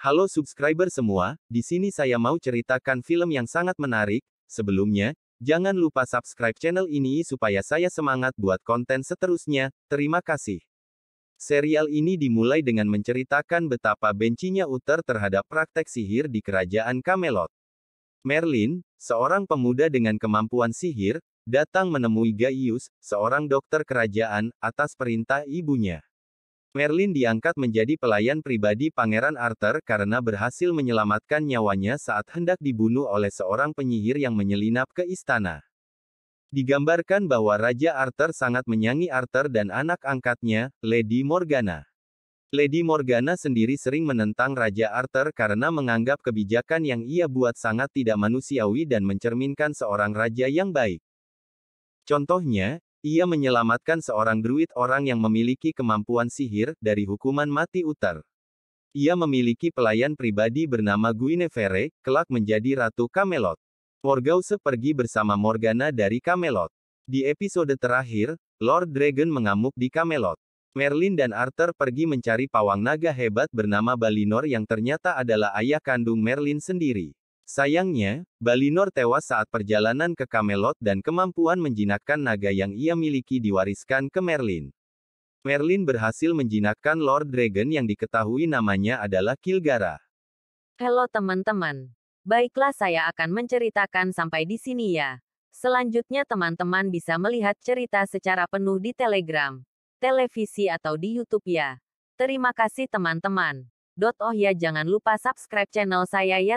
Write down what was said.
Halo subscriber semua, di sini saya mau ceritakan film yang sangat menarik. Sebelumnya, jangan lupa subscribe channel ini supaya saya semangat buat konten seterusnya. Terima kasih. Serial ini dimulai dengan menceritakan betapa bencinya Uther terhadap praktek sihir di kerajaan Camelot. Merlin, seorang pemuda dengan kemampuan sihir, datang menemui Gaius, seorang dokter kerajaan, atas perintah ibunya. Merlin diangkat menjadi pelayan pribadi Pangeran Arthur karena berhasil menyelamatkan nyawanya saat hendak dibunuh oleh seorang penyihir yang menyelinap ke istana. Digambarkan bahwa Raja Arthur sangat menyangi Arthur dan anak angkatnya, Lady Morgana. Lady Morgana sendiri sering menentang Raja Arthur karena menganggap kebijakan yang ia buat sangat tidak manusiawi dan mencerminkan seorang raja yang baik. Contohnya, ia menyelamatkan seorang druid orang yang memiliki kemampuan sihir dari hukuman mati utar. Ia memiliki pelayan pribadi bernama Guinevere, kelak menjadi Ratu Camelot. Morgause pergi bersama Morgana dari Camelot. Di episode terakhir, Lord Dragon mengamuk di Camelot. Merlin dan Arthur pergi mencari pawang naga hebat bernama Balinor yang ternyata adalah ayah kandung Merlin sendiri. Sayangnya, Balinor tewas saat perjalanan ke Camelot dan kemampuan menjinakkan naga yang ia miliki diwariskan ke Merlin. Merlin berhasil menjinakkan Lord Dragon yang diketahui namanya adalah Kilgara. Halo teman-teman. Baiklah saya akan menceritakan sampai di sini ya. Selanjutnya teman-teman bisa melihat cerita secara penuh di Telegram, televisi atau di YouTube ya. Terima kasih teman-teman. Oh ya jangan lupa subscribe channel saya ya.